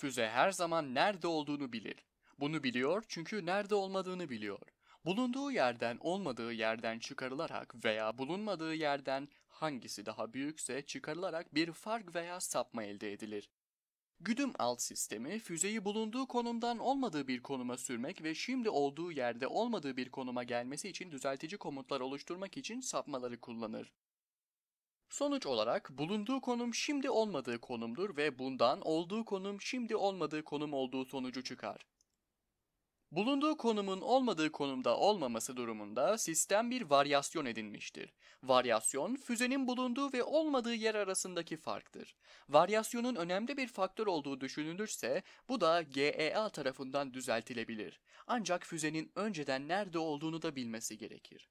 Füze her zaman nerede olduğunu bilir. Bunu biliyor çünkü nerede olmadığını biliyor. Bulunduğu yerden olmadığı yerden çıkarılarak veya bulunmadığı yerden hangisi daha büyükse çıkarılarak bir fark veya sapma elde edilir. Güdüm alt sistemi füzeyi bulunduğu konumdan olmadığı bir konuma sürmek ve şimdi olduğu yerde olmadığı bir konuma gelmesi için düzeltici komutlar oluşturmak için sapmaları kullanır. Sonuç olarak bulunduğu konum şimdi olmadığı konumdur ve bundan olduğu konum şimdi olmadığı konum olduğu sonucu çıkar. Bulunduğu konumun olmadığı konumda olmaması durumunda sistem bir varyasyon edinmiştir. Varyasyon, füzenin bulunduğu ve olmadığı yer arasındaki farktır. Varyasyonun önemli bir faktör olduğu düşünülürse bu da GEA tarafından düzeltilebilir. Ancak füzenin önceden nerede olduğunu da bilmesi gerekir.